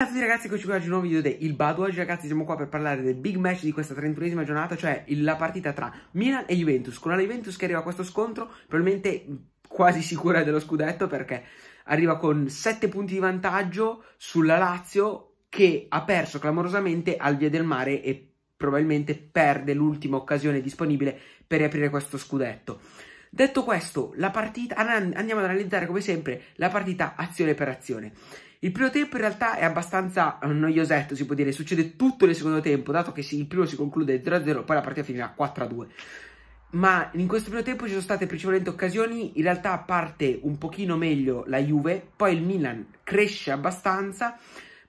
Ciao a tutti ragazzi, eccoci qua oggi un nuovo video di Il Bad. Oggi ragazzi siamo qua per parlare del big match di questa 31esima giornata, cioè la partita tra Milan e Juventus. Con la Juventus che arriva a questo scontro, probabilmente mm, quasi sicura dello scudetto perché arriva con 7 punti di vantaggio sulla Lazio che ha perso clamorosamente al Via del Mare e probabilmente perde l'ultima occasione disponibile per riaprire questo scudetto. Detto questo, la partita, andiamo ad analizzare come sempre la partita azione per azione. Il primo tempo in realtà è abbastanza eh, noiosetto, si può dire, succede tutto nel secondo tempo, dato che il primo si conclude 0-0, poi la partita finirà 4-2. Ma in questo primo tempo ci sono state principalmente occasioni, in realtà parte un pochino meglio la Juve, poi il Milan cresce abbastanza,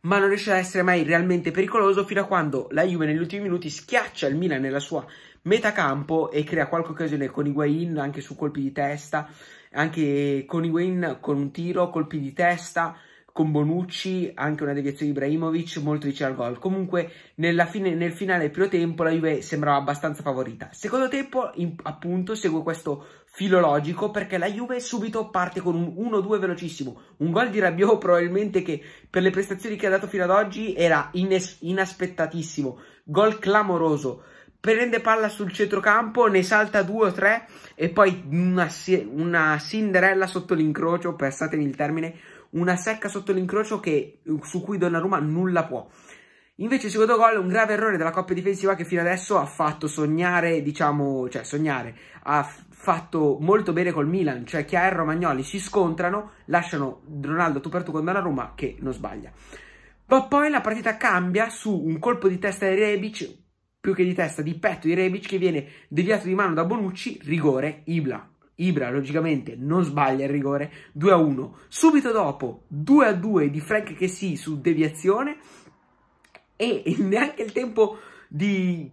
ma non riesce ad essere mai realmente pericoloso fino a quando la Juve negli ultimi minuti schiaccia il Milan nella sua metacampo e crea qualche occasione con Higuain anche su colpi di testa, anche con Higuain con un tiro, colpi di testa, con Bonucci, anche una deviazione di Ibrahimovic, molto vicino al gol. Comunque fine, nel finale del primo tempo la Juve sembrava abbastanza favorita. Secondo tempo in, appunto segue questo filologico perché la Juve subito parte con un 1-2 velocissimo, un gol di Rabiot probabilmente che per le prestazioni che ha dato fino ad oggi era inaspettatissimo, gol clamoroso prende palla sul centrocampo, ne salta due o tre e poi una, una Cinderella sotto l'incrocio, passatemi il termine, una secca sotto l'incrocio su cui Donnarumma nulla può. Invece il secondo gol è un grave errore della coppia difensiva che fino adesso ha fatto sognare, diciamo, cioè sognare, ha fatto molto bene col Milan, cioè Chiaro e Romagnoli si scontrano, lasciano Ronaldo tu per tu con Donnarumma che non sbaglia. Ma poi la partita cambia su un colpo di testa di Rebic più che di testa, di petto di Rebic che viene deviato di mano da Bonucci, rigore, Ibla. Ibra logicamente non sbaglia il rigore, 2 a 1. Subito dopo 2 a 2 di Frank che sì su deviazione e neanche il tempo di,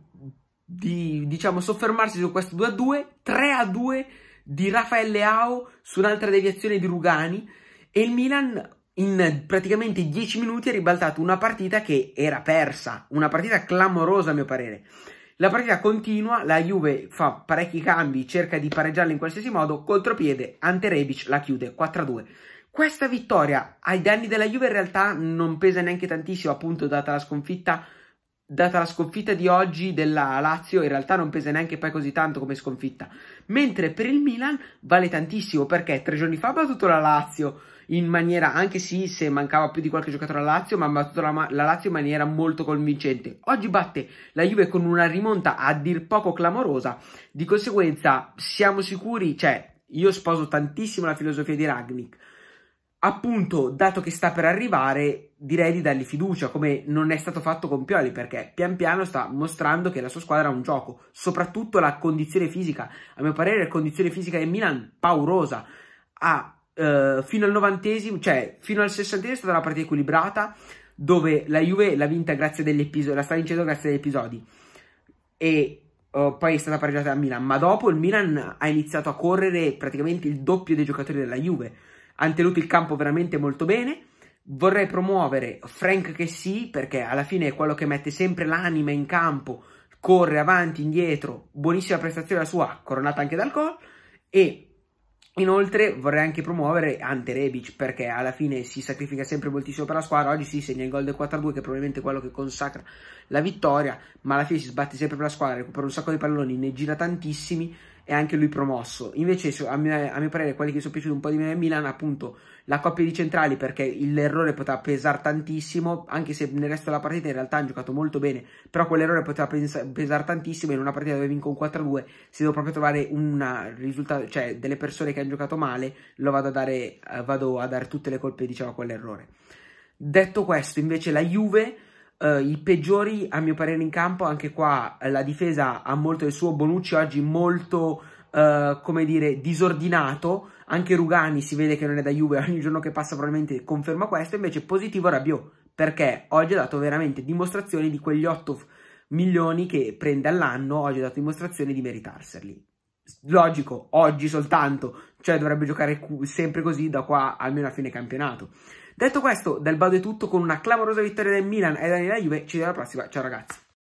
di diciamo, soffermarsi su questo 2 a 2, 3 a 2 di Raffaele Ao su un'altra deviazione di Rugani e il Milan in praticamente 10 minuti ha ribaltato una partita che era persa, una partita clamorosa a mio parere. La partita continua, la Juve fa parecchi cambi, cerca di pareggiarla in qualsiasi modo, contropiede, Ante Rebic la chiude 4-2. Questa vittoria ai danni della Juve in realtà non pesa neanche tantissimo appunto data la sconfitta data la sconfitta di oggi della Lazio, in realtà non pesa neanche poi così tanto come sconfitta. Mentre per il Milan vale tantissimo perché tre giorni fa ha battuto la Lazio in maniera, anche sì, se mancava più di qualche giocatore alla Lazio, ma ha battuto la, la, Lazio in maniera molto convincente. Oggi batte la Juve con una rimonta a dir poco clamorosa. Di conseguenza siamo sicuri, cioè io sposo tantissimo la filosofia di Ragnick appunto, dato che sta per arrivare, direi di dargli fiducia, come non è stato fatto con Pioli, perché pian piano sta mostrando che la sua squadra ha un gioco, soprattutto la condizione fisica. A mio parere, la condizione fisica del Milan paurosa. Ha, eh, fino al novantesimo, cioè fino al sessantesimo è stata una partita equilibrata, dove la Juve l'ha vinta grazie agli episodi, la sta vincendo grazie agli episodi. E eh, poi è stata pareggiata a Milan, ma dopo il Milan ha iniziato a correre praticamente il doppio dei giocatori della Juve hanno tenuto il campo veramente molto bene. Vorrei promuovere Frank che sì, perché alla fine è quello che mette sempre l'anima in campo, corre avanti, indietro, buonissima prestazione la sua, coronata anche dal gol. E inoltre vorrei anche promuovere Ante Rebic, perché alla fine si sacrifica sempre moltissimo per la squadra. Oggi si segna il gol del 4-2, che è probabilmente quello che consacra la vittoria, ma alla fine si sbatte sempre per la squadra, recupera un sacco di palloni, ne gira tantissimi è anche lui promosso. Invece, a mio, a mio parere, quelli che sono piaciuti un po' di meno è Milan, appunto, la coppia di centrali perché l'errore poteva pesare tantissimo, anche se nel resto della partita in realtà hanno giocato molto bene, però quell'errore poteva pesare tantissimo in una partita dove vinco un 4-2, se devo proprio trovare un risultato, cioè delle persone che hanno giocato male, lo vado a dare, eh, vado a dare tutte le colpe, diciamo, a quell'errore. Detto questo, invece la Juve Uh, I peggiori, a mio parere, in campo, anche qua eh, la difesa ha molto il suo. Bonucci oggi molto, uh, come dire, disordinato. Anche Rugani si vede che non è da Juve, ogni giorno che passa probabilmente conferma questo. Invece positivo Rabiot, perché oggi ha dato veramente dimostrazioni di quegli 8 milioni che prende all'anno, oggi ha dato dimostrazioni di meritarseli. Logico, oggi soltanto, cioè dovrebbe giocare sempre così da qua almeno a fine campionato. Detto questo, del Bado è tutto con una clamorosa vittoria del Milan e della Juve. Ci vediamo alla prossima. Ciao ragazzi.